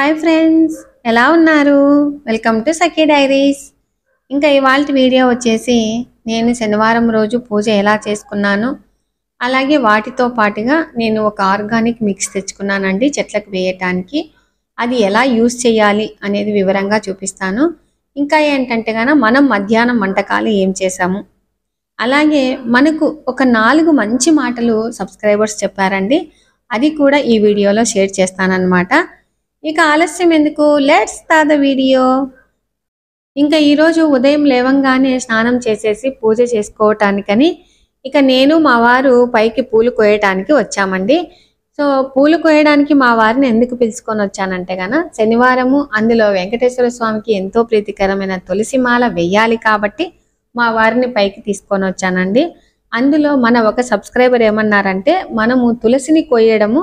hi friends ఎలా ఉన్నారు welcome to Sakhi diaries ఇంకా ఇవాళ వీడియో వచ్చేసి నేను శనివారం రోజు పూజ ఎలా చేసుకున్నాను అలాగే వాటితో పాటుగా నేను ఒక ఆర్గానిక్ మిక్స్ తెచ్చుకున్నానండి చెట్లకు వేయటానికి అది ఎలా యూస్ చేయాలి అనేది వివరంగా చూపిస్తాను ఇంకా ఏంటంటే కానీ మనం మధ్యాహ్నం వంటకాలు ఏం చేసాము అలాగే మనకు ఒక నాలుగు మంచి మాటలు సబ్స్క్రైబర్స్ చెప్పారండి అది కూడా ఈ వీడియోలో షేర్ చేస్తానన్నమాట ఇక ఆలస్యం ఎందుకు లెట్స్ ద వీడియో ఇంకా ఈరోజు ఉదయం లేవంగానే స్నానం చేసేసి పూజ చేసుకోవటానికని ఇక నేను మా వారు పైకి పూలు కోయటానికి వచ్చామండి సో పూలు కోయడానికి మా వారిని ఎందుకు పిలుచుకొని వచ్చానంటే గాన శనివారము అందులో వెంకటేశ్వర స్వామికి ఎంతో ప్రీతికరమైన తులసిమాల వెయ్యాలి కాబట్టి మా వారిని పైకి తీసుకొని వచ్చానండి అందులో మన ఒక సబ్స్క్రైబర్ ఏమన్నారంటే మనము తులసిని కోయడము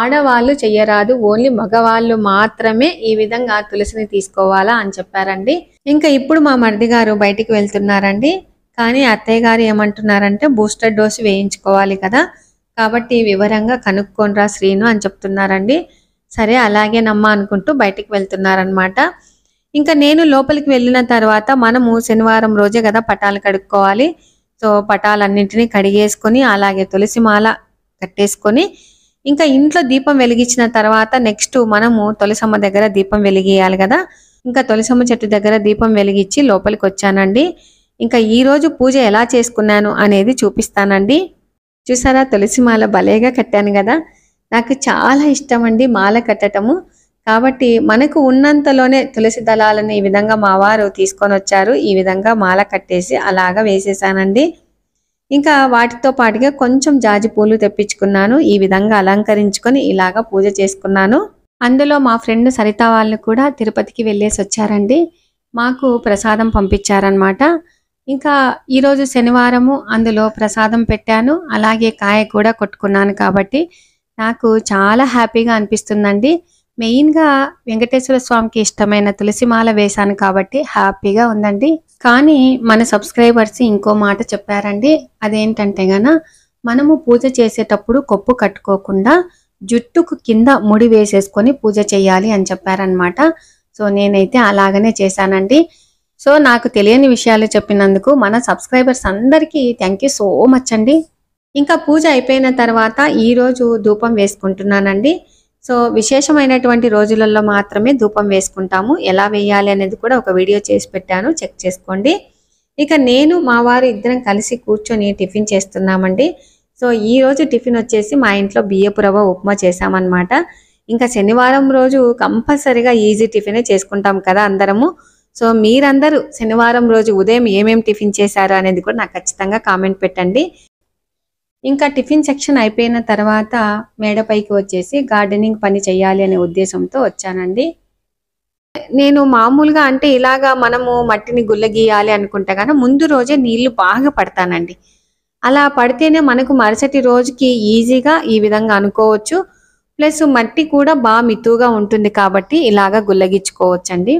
ఆడవాళ్ళు చెయ్యరాదు ఓన్లీ మగవాళ్ళు మాత్రమే ఈ విధంగా తులసిని తీసుకోవాలా అని చెప్పారండి ఇంకా ఇప్పుడు మా మరిది గారు బయటికి వెళ్తున్నారండి కానీ అత్తయ్య గారు ఏమంటున్నారంటే బూస్టర్ డోసు వేయించుకోవాలి కదా కాబట్టి వివరంగా కనుక్కోనరా శ్రీను అని చెప్తున్నారండి సరే అలాగే నమ్మా అనుకుంటూ బయటికి వెళ్తున్నారనమాట ఇంకా నేను లోపలికి వెళ్ళిన తర్వాత మనము శనివారం రోజే కదా పటాలు కడుక్కోవాలి సో పటాలన్నింటినీ కడిగేసుకొని అలాగే తులసిమాల కట్టేసుకొని ఇంకా ఇంట్లో దీపం వెలిగించిన తర్వాత నెక్స్ట్ మనము తులసమ్మ దగ్గర దీపం వెలిగియాలి కదా ఇంకా తులసమ్మ చెట్టు దగ్గర దీపం వెలిగించి లోపలికి వచ్చానండి ఇంకా ఈరోజు పూజ ఎలా చేసుకున్నాను అనేది చూపిస్తానండి చూసారా తులసి మాల భలేగా కట్టాను కదా నాకు చాలా ఇష్టం అండి మాల కట్టటము కాబట్టి మనకు ఉన్నంతలోనే తులసి దళాలను ఈ విధంగా మా వారు తీసుకొని వచ్చారు ఈ విధంగా మాల కట్టేసి అలాగా వేసేసానండి ఇంకా వాటితో పాటుగా కొంచెం జాజి పూలు తెప్పించుకున్నాను ఈ విధంగా అలంకరించుకొని ఇలాగా పూజ చేసుకున్నాను అందులో మా ఫ్రెండ్ సరిత వాళ్ళు కూడా తిరుపతికి వెళ్ళేసి వచ్చారండి మాకు ప్రసాదం పంపించారనమాట ఇంకా ఈరోజు శనివారము అందులో ప్రసాదం పెట్టాను అలాగే కాయ కూడా కొట్టుకున్నాను కాబట్టి నాకు చాలా హ్యాపీగా అనిపిస్తుందండి మెయిన్గా వెంకటేశ్వర స్వామికి ఇష్టమైన తులసిమాల వేశాను కాబట్టి హ్యాపీగా ఉందండి కానీ మన సబ్స్క్రైబర్స్ ఇంకో మాట చెప్పారండి అదేంటంటే గన మనము పూజ చేసేటప్పుడు కొప్పు కట్టుకోకుండా జుట్టుకు కింద ముడి వేసేసుకొని పూజ చేయాలి అని చెప్పారనమాట సో నేనైతే అలాగనే చేశానండి సో నాకు తెలియని విషయాలు చెప్పినందుకు మన సబ్స్క్రైబర్స్ అందరికీ థ్యాంక్ యూ సో మచ్ అండి ఇంకా పూజ అయిపోయిన తర్వాత ఈరోజు ధూపం వేసుకుంటున్నానండి సో విశేషమైనటువంటి రోజులలో మాత్రమే ధూపం వేసుకుంటాము ఎలా వేయాలి అనేది కూడా ఒక వీడియో చేసి పెట్టాను చెక్ చేసుకోండి ఇక నేను మా వారు ఇద్దరం కలిసి కూర్చొని టిఫిన్ చేస్తున్నామండి సో ఈ రోజు టిఫిన్ వచ్చేసి మా ఇంట్లో బియ్యపు రవ్వ ఉప్మా చేసామన్నమాట ఇంకా శనివారం రోజు కంపల్సరిగా ఈజీ టిఫినే చేసుకుంటాం కదా అందరము సో మీరందరూ శనివారం రోజు ఉదయం ఏమేమి టిఫిన్ చేశారు అనేది కూడా నాకు ఖచ్చితంగా కామెంట్ పెట్టండి ఇంకా టిఫిన్ సెక్షన్ అయిపోయిన తర్వాత మేడపైకి వచ్చేసి గార్డెనింగ్ పని చేయాలి అనే ఉద్దేశంతో వచ్చానండి నేను మామూలుగా అంటే ఇలాగా మనము మట్టిని గుల్ల గీయాలి అనుకుంటా కానీ ముందు రోజే నీళ్లు బాగా పడతానండి అలా పడితేనే మనకు మరుసటి రోజుకి ఈజీగా ఈ విధంగా అనుకోవచ్చు ప్లస్ మట్టి కూడా బాగా మితువుగా ఉంటుంది కాబట్టి ఇలాగా చాలా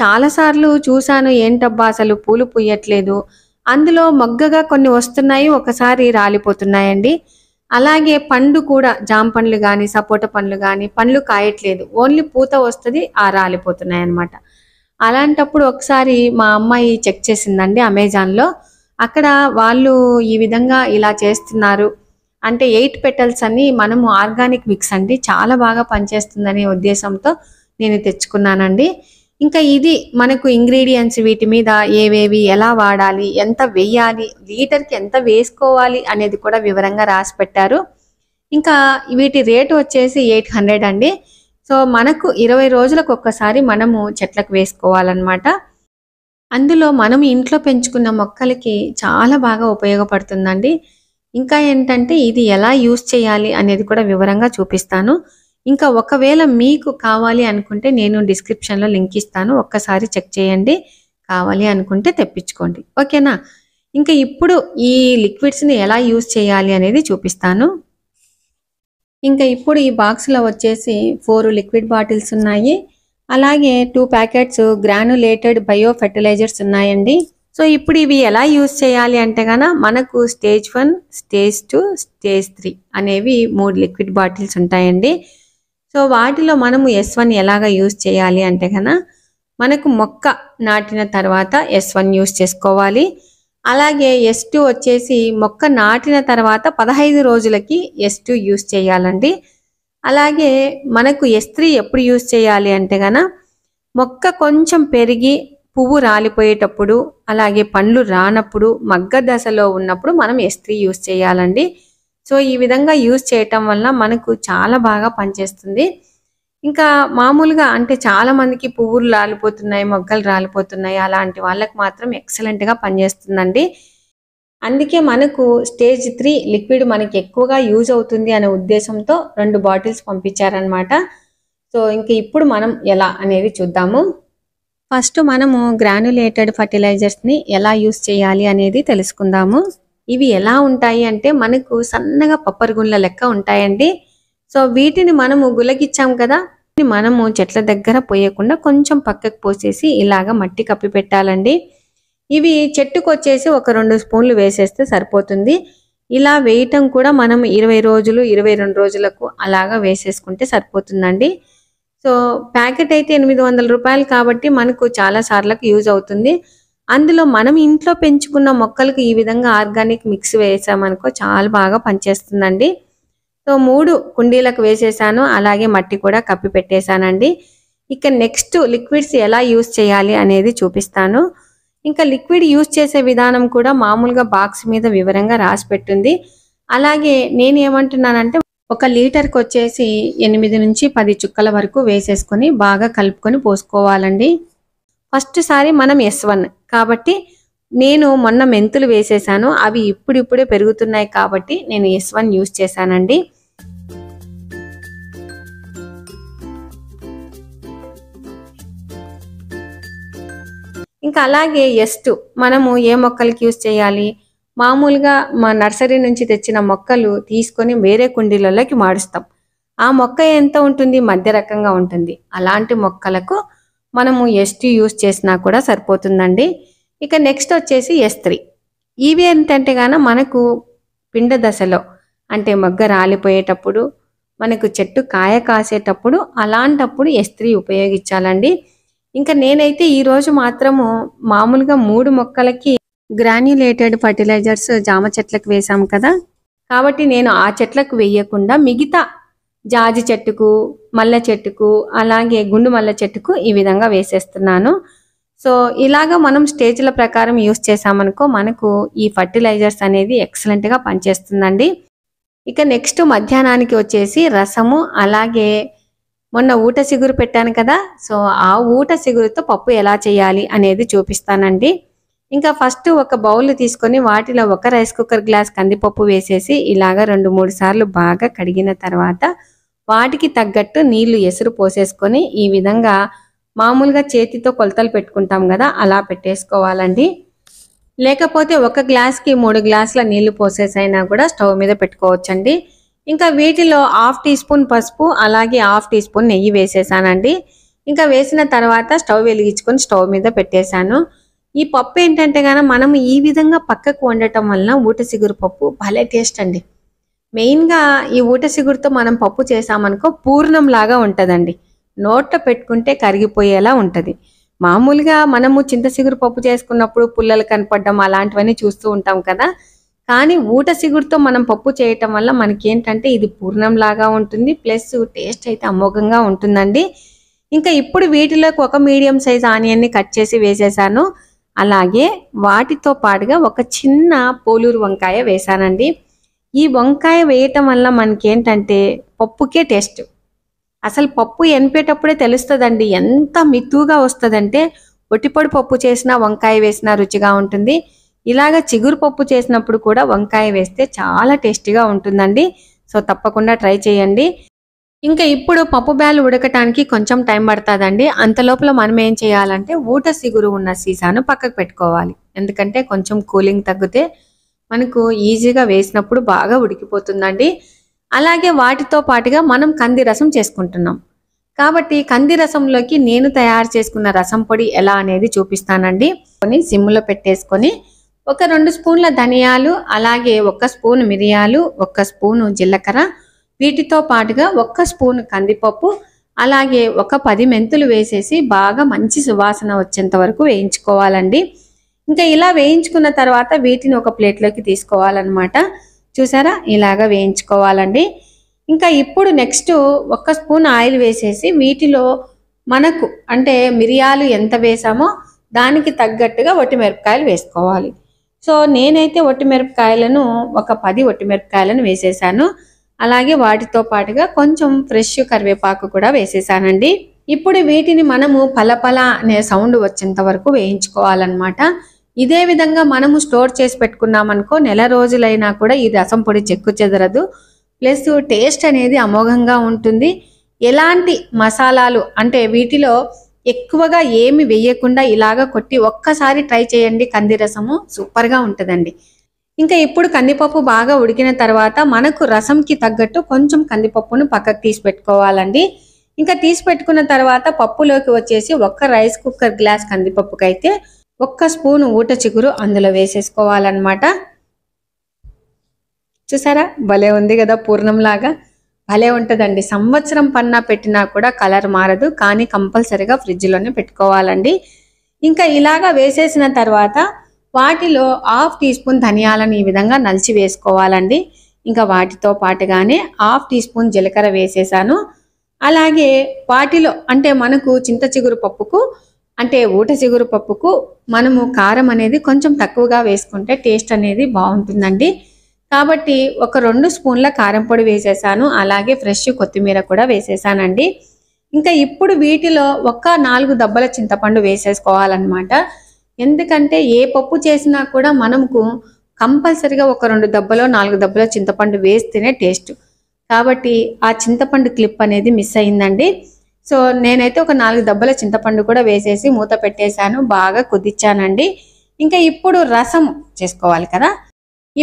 చాలాసార్లు చూశాను ఏంటబ్బా అసలు పూలు పుయ్యట్లేదు అందులో మగ్గగా కొన్ని వస్తున్నాయి ఒకసారి రాలిపోతున్నాయండి అలాగే పండు కూడా జామ పండ్లు కానీ సపోటా పండ్లు కానీ పండ్లు కాయట్లేదు ఓన్లీ పూత వస్తుంది ఆ రాలిపోతున్నాయి అనమాట అలాంటప్పుడు ఒకసారి మా అమ్మాయి చెక్ చేసిందండి అమెజాన్లో అక్కడ వాళ్ళు ఈ విధంగా ఇలా చేస్తున్నారు అంటే ఎయిట్ పెటల్స్ అని మనము ఆర్గానిక్ మిక్స్ అండి చాలా బాగా పనిచేస్తుందనే ఉద్దేశంతో నేను తెచ్చుకున్నానండి ఇంకా ఇది మనకు ఇంగ్రీడియంట్స్ వీటి మీద ఏవేవి ఎలా వాడాలి ఎంత వేయాలి లీటర్కి ఎంత వేసుకోవాలి అనేది కూడా వివరంగా రాసి పెట్టారు ఇంకా వీటి రేటు వచ్చేసి ఎయిట్ హండ్రెడ్ అండి సో మనకు ఇరవై రోజులకు ఒక్కసారి మనము చెట్లకు వేసుకోవాలన్నమాట అందులో మనం ఇంట్లో పెంచుకున్న మొక్కలకి చాలా బాగా ఉపయోగపడుతుందండి ఇంకా ఏంటంటే ఇది ఎలా యూస్ చేయాలి అనేది కూడా వివరంగా చూపిస్తాను ఇంకా ఒకవేళ మీకు కావాలి అనుకుంటే నేను డిస్క్రిప్షన్లో లింక్ ఇస్తాను ఒక్కసారి చెక్ చేయండి కావాలి అనుకుంటే తెప్పించుకోండి ఓకేనా ఇంకా ఇప్పుడు ఈ లిక్విడ్స్ని ఎలా యూజ్ చేయాలి అనేది చూపిస్తాను ఇంకా ఇప్పుడు ఈ బాక్స్లో వచ్చేసి ఫోర్ లిక్విడ్ బాటిల్స్ ఉన్నాయి అలాగే two packets granulated bio fertilizers ఉన్నాయండి సో ఇప్పుడు ఇవి ఎలా యూజ్ చేయాలి అంటే కన మనకు stage one stage two stage three అనేవి మూడు లిక్విడ్ బాటిల్స్ ఉంటాయండి సో వాటిలో మనము ఎస్ వన్ ఎలాగ యూజ్ చేయాలి అంటే కన్నా మనకు మొక్క నాటిన తర్వాత ఎస్ వన్ యూజ్ చేసుకోవాలి అలాగే ఎస్ టూ వచ్చేసి మొక్క నాటిన తర్వాత పదహైదు రోజులకి ఎస్ టూ యూజ్ చేయాలండి అలాగే మనకు ఎస్ త్రీ ఎప్పుడు యూజ్ చేయాలి అంటే కన మొక్క కొంచెం పెరిగి పువ్వు రాలిపోయేటప్పుడు అలాగే పండ్లు రానప్పుడు మగ్గ దశలో ఉన్నప్పుడు మనం ఎస్ త్రీ యూజ్ చేయాలండి సో ఈ విధంగా యూజ్ చేయటం వల్ల మనకు చాలా బాగా పనిచేస్తుంది ఇంకా మామూలుగా అంటే చాలా మందికి పువ్వులు రాలిపోతున్నాయి మొగ్గలు రాలిపోతున్నాయి అలాంటి వాళ్ళకి మాత్రం ఎక్సలెంట్గా పనిచేస్తుందండి అందుకే మనకు స్టేజ్ త్రీ లిక్విడ్ మనకి ఎక్కువగా యూజ్ అవుతుంది అనే ఉద్దేశంతో రెండు బాటిల్స్ పంపించారనమాట సో ఇంక ఇప్పుడు మనం ఎలా అనేది చూద్దాము ఫస్ట్ మనము గ్రానులేటెడ్ ఫర్టిలైజర్స్ని ఎలా యూజ్ చేయాలి అనేది తెలుసుకుందాము ఇవి ఎలా ఉంటాయి అంటే మనకు సన్నగా పప్పరుగుండ్ల లెక్క ఉంటాయండి సో వీటిని మనము గులకిచ్చాం కదా మనము చెట్ల దగ్గర పోయకుండా కొంచెం పక్కకు పోసేసి ఇలాగ మట్టి కప్పి పెట్టాలండి ఇవి చెట్టుకు వచ్చేసి ఒక రెండు స్పూన్లు వేసేస్తే సరిపోతుంది ఇలా వేయటం కూడా మనం ఇరవై రోజులు ఇరవై రెండు రోజులకు అలాగా వేసేసుకుంటే సరిపోతుందండి సో ప్యాకెట్ అయితే ఎనిమిది వందల రూపాయలు కాబట్టి మనకు చాలా సార్లకు యూజ్ అవుతుంది అందులో మనం ఇంట్లో పెంచుకున్న మొక్కలకు ఈ విధంగా ఆర్గానిక్ మిక్స్ వేసామనుకో చాలా బాగా పనిచేస్తుందండి సో మూడు కుండీలకు వేసేసాను అలాగే మట్టి కూడా కప్పి పెట్టేశానండి ఇక నెక్స్ట్ లిక్విడ్స్ ఎలా యూస్ చేయాలి అనేది చూపిస్తాను ఇంకా లిక్విడ్ యూజ్ చేసే విధానం కూడా మామూలుగా బాక్స్ మీద వివరంగా రాసి పెట్టింది అలాగే నేను ఏమంటున్నానంటే ఒక లీటర్కి వచ్చేసి ఎనిమిది నుంచి పది చుక్కల వరకు వేసేసుకొని బాగా కలుపుకొని పోసుకోవాలండి ఫస్ట్ సారి మనం ఎస్ వన్ కాబట్టి నేను మొన్న మెంతులు వేసేసాను అవి ఇప్పుడిప్పుడే పెరుగుతున్నాయి కాబట్టి నేను ఎస్ వన్ యూస్ చేశానండి ఇంకా అలాగే ఎస్ టూ మనము ఏ మొక్కలకి యూస్ చేయాలి మామూలుగా మా నర్సరీ నుంచి తెచ్చిన మొక్కలు తీసుకొని వేరే కుండీలలోకి మారుస్తాం ఆ మొక్క ఎంత ఉంటుంది మధ్య రకంగా ఉంటుంది అలాంటి మొక్కలకు మనము ఎస్ టూ యూస్ చేసినా కూడా సరిపోతుందండి ఇక నెక్స్ట్ వచ్చేసి ఎస్ త్రీ ఇవి ఏంటంటే గాన మనకు పిండ దశలో అంటే మొగ్గ రాలిపోయేటప్పుడు మనకు చెట్టు కాయ కాసేటప్పుడు అలాంటప్పుడు ఎస్ త్రీ ఉపయోగించాలండి ఇంకా నేనైతే ఈరోజు మాత్రము మామూలుగా మూడు మొక్కలకి గ్రాన్యులేటెడ్ ఫర్టిలైజర్స్ జామ చెట్లకు వేశాము కదా కాబట్టి నేను ఆ చెట్లకు వేయకుండా మిగతా జాజి చెట్టుకు మల్లె చెట్టుకు అలాగే గుండు మల్లె చెట్టుకు ఈ విధంగా వేసేస్తున్నాను సో ఇలాగ మనం స్టేజ్ల ప్రకారం యూస్ చేసామనుకో మనకు ఈ ఫర్టిలైజర్స్ అనేది ఎక్సలెంట్గా పనిచేస్తుందండి ఇక నెక్స్ట్ మధ్యాహ్నానికి వచ్చేసి రసము అలాగే మొన్న ఊట సిగురు పెట్టాను కదా సో ఆ ఊట సిగురుతో పప్పు ఎలా చేయాలి అనేది చూపిస్తానండి ఇంకా ఫస్ట్ ఒక బౌల్ తీసుకొని వాటిలో ఒక రైస్ కుక్కర్ గ్లాస్ కందిపప్పు వేసేసి ఇలాగ రెండు మూడు సార్లు బాగా కడిగిన తర్వాత వాటికి తగ్గట్టు నీళ్లు ఎసురు పోసేసుకొని ఈ విధంగా మామూలుగా చేతితో కొలతలు పెట్టుకుంటాం కదా అలా పెట్టేసుకోవాలండి లేకపోతే ఒక గ్లాస్కి మూడు గ్లాసుల నీళ్లు పోసేసైనా కూడా స్టవ్ మీద పెట్టుకోవచ్చండి ఇంకా వీటిలో హాఫ్ టీ స్పూన్ పసుపు అలాగే హాఫ్ టీ స్పూన్ నెయ్యి వేసేసానండి ఇంకా వేసిన తర్వాత స్టవ్ వెలిగించుకొని స్టవ్ మీద పెట్టేశాను ఈ పప్పు ఏంటంటే కానీ మనం ఈ విధంగా పక్కకు వండటం వలన ఊట సిగురు పప్పు భలే టేస్ట్ అండి మెయిన్గా ఈ ఊట సిగురుతో మనం పప్పు చేసామనుకో పూర్ణంలాగా ఉంటుందండి నోట్లో పెట్టుకుంటే కరిగిపోయేలా ఉంటుంది మామూలుగా మనము చింతసిగురు పప్పు చేసుకున్నప్పుడు పుల్లలు కనపడడం అలాంటివన్నీ చూస్తూ ఉంటాం కదా కానీ ఊట సిగురుతో మనం పప్పు చేయటం వల్ల మనకేంటంటే ఇది పూర్ణంలాగా ఉంటుంది ప్లస్ టేస్ట్ అయితే అమోఘంగా ఉంటుందండి ఇంకా ఇప్పుడు వీటిలోకి ఒక మీడియం సైజ్ ఆనియన్ని కట్ చేసి వేసేసాను అలాగే వాటితో పాటుగా ఒక చిన్న పోలూరు వంకాయ వేసానండి ఈ వంకాయ వేయటం వల్ల మనకేంటంటే పప్పుకే టేస్ట్ అసలు పప్పు ఎనిపేటప్పుడే తెలుస్తుందండి ఎంత మితువుగా వస్తుందంటే ఒట్టిపొడి పప్పు చేసినా వంకాయ వేసినా రుచిగా ఉంటుంది ఇలాగ చిగురు పప్పు చేసినప్పుడు కూడా వంకాయ వేస్తే చాలా టేస్టీగా ఉంటుందండి సో తప్పకుండా ట్రై చేయండి ఇంకా ఇప్పుడు పప్పు బ్యాలు ఉడకటానికి కొంచెం టైం పడుతుందండి అంతలోపల మనం ఏం చేయాలంటే ఊట సిగురు ఉన్న సీసాను పక్కకు పెట్టుకోవాలి ఎందుకంటే కొంచెం కూలింగ్ తగ్గితే మనకు ఈజీగా వేసినప్పుడు బాగా ఉడికిపోతుందండి అలాగే వాటితో పాటుగా మనం కంది రసం చేసుకుంటున్నాం కాబట్టి కంది రసంలోకి నేను తయారు చేసుకున్న రసం పొడి ఎలా అనేది చూపిస్తానండి కొన్ని సిమ్లో పెట్టేసుకొని ఒక రెండు స్పూన్ల ధనియాలు అలాగే ఒక స్పూన్ మిరియాలు ఒక స్పూను జీలకర్ర వీటితో పాటుగా ఒక్క స్పూన్ కందిపప్పు అలాగే ఒక పది మెంతులు వేసేసి బాగా మంచి సువాసన వచ్చేంత వరకు వేయించుకోవాలండి ఇంకా ఇలా వేయించుకున్న తర్వాత వీటిని ఒక ప్లేట్లోకి తీసుకోవాలన్నమాట చూసారా ఇలాగ వేయించుకోవాలండి ఇంకా ఇప్పుడు నెక్స్ట్ ఒక్క స్పూన్ ఆయిల్ వేసేసి వీటిలో మనకు అంటే మిరియాలు ఎంత వేసామో దానికి తగ్గట్టుగా మిరపకాయలు వేసుకోవాలి సో నేనైతే మిరపకాయలను ఒక పది మిరపకాయలను వేసేసాను అలాగే వాటితో పాటుగా కొంచెం ఫ్రెష్ కరివేపాకు కూడా వేసేసానండి ఇప్పుడు వీటిని మనము పలపల అనే సౌండ్ వచ్చేంత వరకు వేయించుకోవాలన్నమాట ఇదే విధంగా మనము స్టోర్ చేసి పెట్టుకున్నామనుకో నెల రోజులైనా కూడా ఈ రసం పొడి చెక్కు చెదరదు ప్లస్ టేస్ట్ అనేది అమోఘంగా ఉంటుంది ఎలాంటి మసాలాలు అంటే వీటిలో ఎక్కువగా ఏమి వేయకుండా ఇలాగ కొట్టి ఒక్కసారి ట్రై చేయండి కంది రసము సూపర్గా ఉంటుందండి ఇంకా ఇప్పుడు కందిపప్పు బాగా ఉడికిన తర్వాత మనకు రసంకి తగ్గట్టు కొంచెం కందిపప్పును పక్కకు తీసి పెట్టుకోవాలండి ఇంకా తీసి పెట్టుకున్న తర్వాత పప్పులోకి వచ్చేసి ఒక్క రైస్ కుక్కర్ గ్లాస్ కందిపప్పుకైతే ఒక్క స్పూను ఊట చిగురు అందులో వేసేసుకోవాలన్నమాట చూసారా భలే ఉంది కదా పూర్ణంలాగా భలే ఉంటుందండి సంవత్సరం పన్నా పెట్టినా కూడా కలర్ మారదు కానీ కంపల్సరిగా ఫ్రిడ్జ్లోనే పెట్టుకోవాలండి ఇంకా ఇలాగా వేసేసిన తర్వాత వాటిలో హాఫ్ టీ స్పూన్ ధనియాలను ఈ విధంగా నలిచి వేసుకోవాలండి ఇంకా వాటితో పాటుగానే హాఫ్ టీ స్పూన్ జీలకర్ర వేసేసాను అలాగే వాటిలో అంటే మనకు చింత చిగురు పప్పుకు అంటే ఊట చిగురు పప్పుకు మనము కారం అనేది కొంచెం తక్కువగా వేసుకుంటే టేస్ట్ అనేది బాగుంటుందండి కాబట్టి ఒక రెండు స్పూన్ల కారం పొడి వేసేసాను అలాగే ఫ్రెష్ కొత్తిమీర కూడా వేసేసానండి ఇంకా ఇప్పుడు వీటిలో ఒక్క నాలుగు దబ్బల చింతపండు వేసేసుకోవాలన్నమాట ఎందుకంటే ఏ పప్పు చేసినా కూడా మనకు కంపల్సరిగా ఒక రెండు దెబ్బలో నాలుగు దెబ్బలో చింతపండు వేస్తేనే టేస్ట్ కాబట్టి ఆ చింతపండు క్లిప్ అనేది మిస్ అయిందండి సో నేనైతే ఒక నాలుగు దెబ్బల చింతపండు కూడా వేసేసి మూత పెట్టేశాను బాగా కుదిచ్చానండి ఇంకా ఇప్పుడు రసం చేసుకోవాలి కదా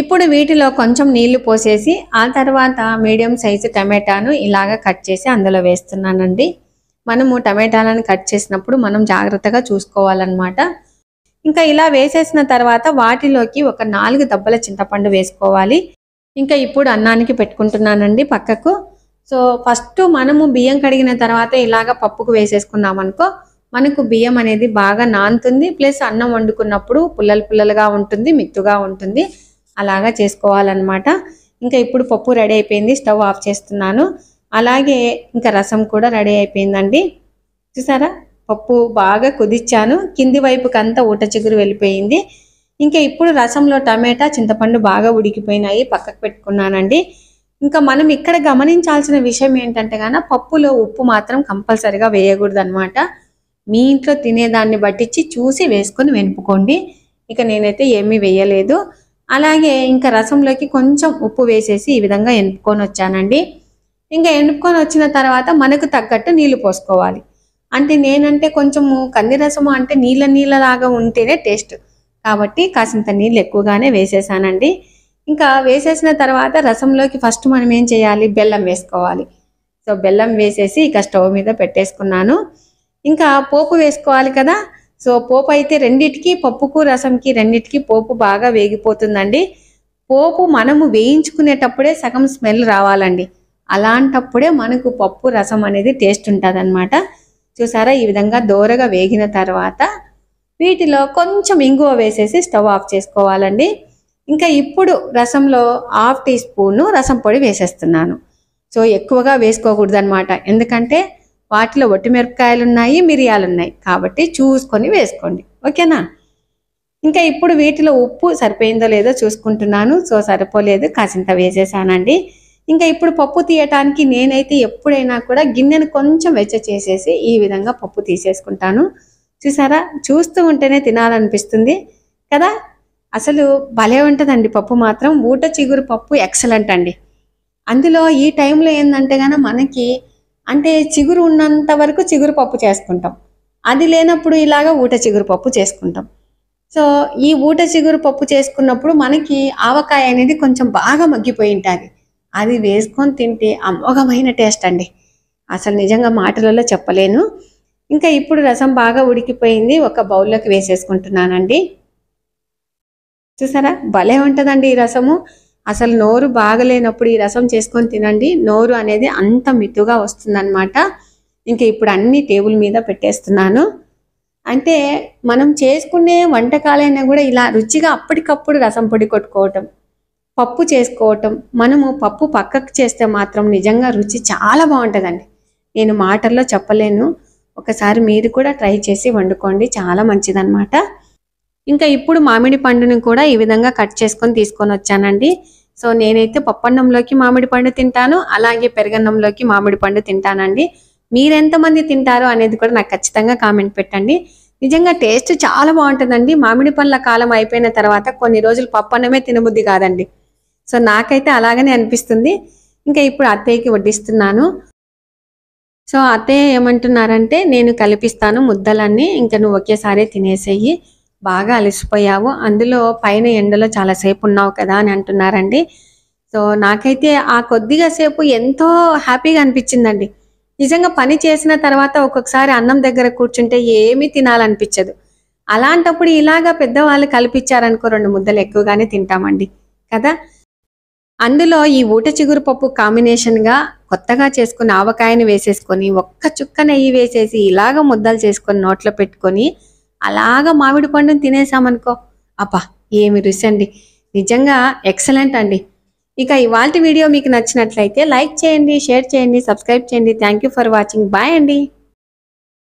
ఇప్పుడు వీటిలో కొంచెం నీళ్లు పోసేసి ఆ తర్వాత మీడియం సైజు టమాటాను ఇలాగ కట్ చేసి అందులో వేస్తున్నానండి మనము టమాటాలను కట్ చేసినప్పుడు మనం జాగ్రత్తగా చూసుకోవాలన్నమాట ఇంకా ఇలా వేసేసిన తర్వాత వాటిలోకి ఒక నాలుగు దెబ్బల చింతపండు వేసుకోవాలి ఇంకా ఇప్పుడు అన్నానికి పెట్టుకుంటున్నానండి పక్కకు సో ఫస్ట్ మనము బియ్యం కడిగిన తర్వాత ఇలాగ పప్పుకు వేసేసుకున్నాం అనుకో మనకు బియ్యం అనేది బాగా నానుతుంది ప్లస్ అన్నం వండుకున్నప్పుడు పుల్లలు పుల్లలుగా ఉంటుంది మిత్తుగా ఉంటుంది అలాగా చేసుకోవాలన్నమాట ఇంకా ఇప్పుడు పప్పు రెడీ అయిపోయింది స్టవ్ ఆఫ్ చేస్తున్నాను అలాగే ఇంకా రసం కూడా రెడీ అయిపోయిందండి చూసారా పప్పు బాగా కుదిచ్చాను కింది వైపుకంతా ఊట చిగురు వెళ్ళిపోయింది ఇంకా ఇప్పుడు రసంలో టమాటా చింతపండు బాగా ఉడికిపోయినాయి పక్కకు పెట్టుకున్నానండి ఇంకా మనం ఇక్కడ గమనించాల్సిన విషయం ఏంటంటే గాన పప్పులో ఉప్పు మాత్రం కంపల్సరిగా వేయకూడదు అనమాట మీ ఇంట్లో తినేదాన్ని బట్టించి చూసి వేసుకొని వెనుపుకోండి ఇక నేనైతే ఏమీ వేయలేదు అలాగే ఇంకా రసంలోకి కొంచెం ఉప్పు వేసేసి ఈ విధంగా ఎనుపుకొని వచ్చానండి ఇంకా ఎనుపుకొని వచ్చిన తర్వాత మనకు తగ్గట్టు నీళ్లు పోసుకోవాలి అంటే నేనంటే కొంచెము కందిరసము అంటే నీళ్ళ నీళ్ళలాగా ఉంటేనే టేస్ట్ కాబట్టి కాసింత నీళ్ళు ఎక్కువగానే వేసేసానండి ఇంకా వేసేసిన తర్వాత రసంలోకి ఫస్ట్ మనం ఏం చేయాలి బెల్లం వేసుకోవాలి సో బెల్లం వేసేసి ఇక స్టవ్ మీద పెట్టేసుకున్నాను ఇంకా పోపు వేసుకోవాలి కదా సో పోపు అయితే రెండిటికి పప్పుకు రసంకి రెండిటికి పోపు బాగా వేగిపోతుందండి పోపు మనము వేయించుకునేటప్పుడే సగం స్మెల్ రావాలండి అలాంటప్పుడే మనకు పప్పు రసం అనేది టేస్ట్ ఉంటుంది చూసారా ఈ విధంగా దోరగా వేగిన తర్వాత వీటిలో కొంచెం ఇంగువ వేసేసి స్టవ్ ఆఫ్ చేసుకోవాలండి ఇంకా ఇప్పుడు రసంలో హాఫ్ టీ స్పూను రసం పొడి వేసేస్తున్నాను సో ఎక్కువగా వేసుకోకూడదు అనమాట ఎందుకంటే వాటిలో మిరపకాయలు ఉన్నాయి మిరియాలు ఉన్నాయి కాబట్టి చూసుకొని వేసుకోండి ఓకేనా ఇంకా ఇప్పుడు వీటిలో ఉప్పు సరిపోయిందో లేదో చూసుకుంటున్నాను సో సరిపోలేదు కాసింత వేసేసానండి ఇంకా ఇప్పుడు పప్పు తీయటానికి నేనైతే ఎప్పుడైనా కూడా గిన్నెను కొంచెం వెచ్చ చేసేసి ఈ విధంగా పప్పు తీసేసుకుంటాను చూసారా చూస్తూ ఉంటేనే తినాలనిపిస్తుంది కదా అసలు భలే ఉంటుందండి పప్పు మాత్రం ఊట చిగురు పప్పు ఎక్సలెంట్ అండి అందులో ఈ టైంలో ఏంటంటే కానీ మనకి అంటే చిగురు ఉన్నంత వరకు చిగురు పప్పు చేసుకుంటాం అది లేనప్పుడు ఇలాగ ఊట చిగురు పప్పు చేసుకుంటాం సో ఈ ఊట చిగురు పప్పు చేసుకున్నప్పుడు మనకి ఆవకాయ అనేది కొంచెం బాగా మగ్గిపోయి ఉంటుంది అది వేసుకొని తింటే అమోఘమైన టేస్ట్ అండి అసలు నిజంగా మాటలలో చెప్పలేను ఇంకా ఇప్పుడు రసం బాగా ఉడికిపోయింది ఒక బౌల్లోకి వేసేసుకుంటున్నానండి చూసారా భలే ఉంటుందండి ఈ రసము అసలు నోరు బాగలేనప్పుడు ఈ రసం చేసుకొని తినండి నోరు అనేది అంత మితుగా వస్తుందన్నమాట ఇంకా ఇప్పుడు అన్ని టేబుల్ మీద పెట్టేస్తున్నాను అంటే మనం చేసుకునే వంటకాలైనా కూడా ఇలా రుచిగా అప్పటికప్పుడు రసం పొడి కొట్టుకోవటం పప్పు చేసుకోవటం మనము పప్పు పక్కకు చేస్తే మాత్రం నిజంగా రుచి చాలా బాగుంటుందండి నేను మాటల్లో చెప్పలేను ఒకసారి మీరు కూడా ట్రై చేసి వండుకోండి చాలా మంచిదన్నమాట ఇంకా ఇప్పుడు మామిడి పండుని కూడా ఈ విధంగా కట్ చేసుకొని తీసుకొని వచ్చానండి సో నేనైతే పప్పన్నంలోకి మామిడి పండు తింటాను అలాగే పెరగన్నంలోకి మామిడి పండు తింటానండి మీరెంతమంది తింటారో అనేది కూడా నాకు ఖచ్చితంగా కామెంట్ పెట్టండి నిజంగా టేస్ట్ చాలా బాగుంటుందండి మామిడి పండ్ల కాలం అయిపోయిన తర్వాత కొన్ని రోజులు పప్పన్నమే తినబుద్ది కాదండి సో నాకైతే అలాగనే అనిపిస్తుంది ఇంకా ఇప్పుడు అత్తయ్యకి వడ్డిస్తున్నాను సో అత్తయ్య ఏమంటున్నారంటే నేను కలిపిస్తాను ముద్దలన్నీ ఇంకా నువ్వు ఒకేసారి తినేసేయి బాగా అలసిపోయావు అందులో పైన ఎండలో చాలాసేపు ఉన్నావు కదా అని అంటున్నారండి సో నాకైతే ఆ కొద్దిగా సేపు ఎంతో హ్యాపీగా అనిపించిందండి నిజంగా పని చేసిన తర్వాత ఒక్కొక్కసారి అన్నం దగ్గర కూర్చుంటే ఏమీ తినాలనిపించదు అలాంటప్పుడు ఇలాగా పెద్దవాళ్ళు కల్పించారనుకో రెండు ముద్దలు ఎక్కువగానే తింటామండి కదా అందులో ఈ ఊట చిగురు పప్పు కాంబినేషన్గా కొత్తగా చేసుకుని ఆవకాయని వేసేసుకొని ఒక్క చుక్క నెయ్యి వేసేసి ఇలాగ ముద్దలు చేసుకొని నోట్లో పెట్టుకొని అలాగ మామిడి పండుని తినేసామనుకో అప్పా ఏమి రుచి అండి నిజంగా ఎక్సలెంట్ అండి ఇక ఇవాళ వీడియో మీకు నచ్చినట్లయితే లైక్ చేయండి షేర్ చేయండి సబ్స్క్రైబ్ చేయండి థ్యాంక్ ఫర్ వాచింగ్ బాయ్ అండి